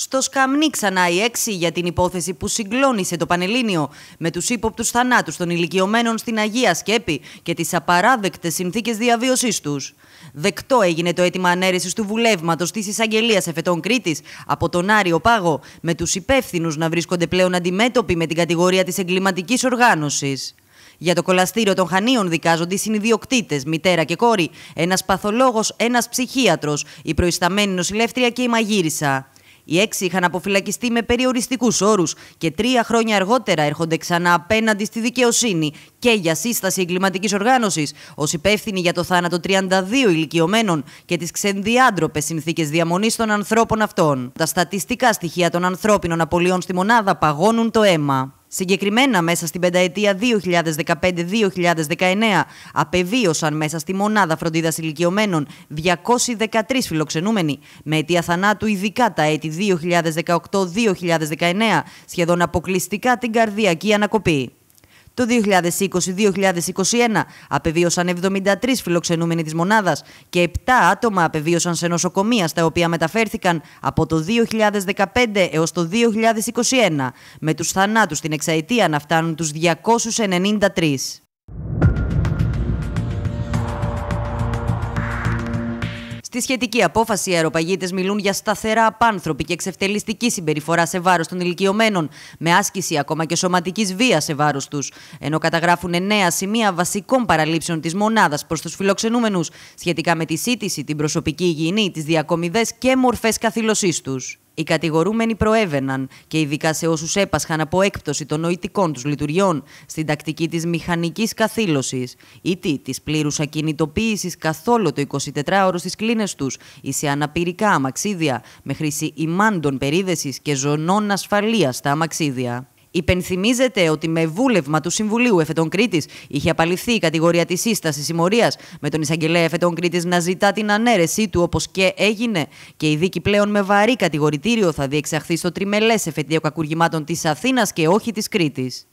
Στο σκαμνί ξανά η έξι για την υπόθεση που συγκλώνησε το Πανελλήνιο με τους ύποπτους θανάτους των ηλικιωμένων στην Αγία Σκέπη και τις απαράδεκτες συνθήκες διαβίωσής τους. Δεκτό έγινε το αίτημα ανέρεσης του βουλεύματος της εισαγγελίας Εφετών Κρήτης από τον Άριο Πάγο με τους υπεύθυνους να βρίσκονται πλέον αντιμέτωποι με την κατηγορία της εγκληματικής οργάνωσης. Για το κολαστήριο των Χανίων δικάζονται συνειδιοκτήτες, μητέρα και κόρη, ένας παθολόγος, ένας ψυχίατρος, η προϊσταμένη νοσηλεύτρια και η μαγείρισα. Οι έξι είχαν αποφυλακιστεί με περιοριστικούς όρους και τρία χρόνια αργότερα έρχονται ξανά απέναντι στη δικαιοσύνη και για σύσταση εγκληματικής οργάνωσης ως υπεύθυνοι για το θάνατο 32 ηλικιωμένων και τις ξενδιάντροπες συνθήκες διαμονής των ανθρώπων αυτών. Τα στατιστικά στοιχεία των ανθρώπινων απολειών στη μονάδα παγώνουν το αίμα. Συγκεκριμένα μέσα στην πενταετία 2015-2019 απεβίωσαν μέσα στη μονάδα φροντίδας ηλικιωμένων 213 φιλοξενούμενοι με αιτία θανάτου ειδικά τα έτη 2018-2019 σχεδόν αποκλειστικά την καρδιακή ανακοπή. Το 2020-2021 απεβίωσαν 73 φιλοξενούμενοι της μονάδας και 7 άτομα απεβίωσαν σε νοσοκομεία στα οποία μεταφέρθηκαν από το 2015 έως το 2021, με τους θανάτους την εξαετία να φτάνουν τους 293. Στη σχετική απόφαση, οι αεροπαγίτες μιλούν για σταθερά απάνθρωπη και εξευτελιστική συμπεριφορά σε βάρος των ηλικιωμένων, με άσκηση ακόμα και σωματικής βίας σε βάρος τους. Ενώ καταγράφουν εννέα σημεία βασικών παραλήψεων της μονάδας προς τους φιλοξενούμενους σχετικά με τη σύντηση, την προσωπική υγιεινή, τις διακομιδές και μορφές καθήλωσής τους. Οι κατηγορούμενοι προέβαιναν και ειδικά σε όσους έπασχαν από έκπτωση των νοητικών τους λειτουργιών στην τακτική της μηχανικής καθήλωσης ή της πλήρους ακινητοποίησης καθόλου το 24ωρο στις κλίνες τους ή σε αναπηρικά αμαξίδια με χρήση ημάντων περίδεσης και ζωνών ασφαλείας στα αμαξίδια. Υπενθυμίζεται ότι με βούλευμα του Συμβουλίου Εφετών Κρήτη είχε απαλληφθεί η κατηγορία της σύστασης συμμορίας με τον εισαγγελέα Εφετών Κρήτη να ζητά την ανέρεσή του όπως και έγινε. Και η δίκη πλέον με βαρύ κατηγορητήριο θα διεξαχθεί στο τριμελές εφετείο κακουργημάτων της Αθήνας και όχι της Κρήτης.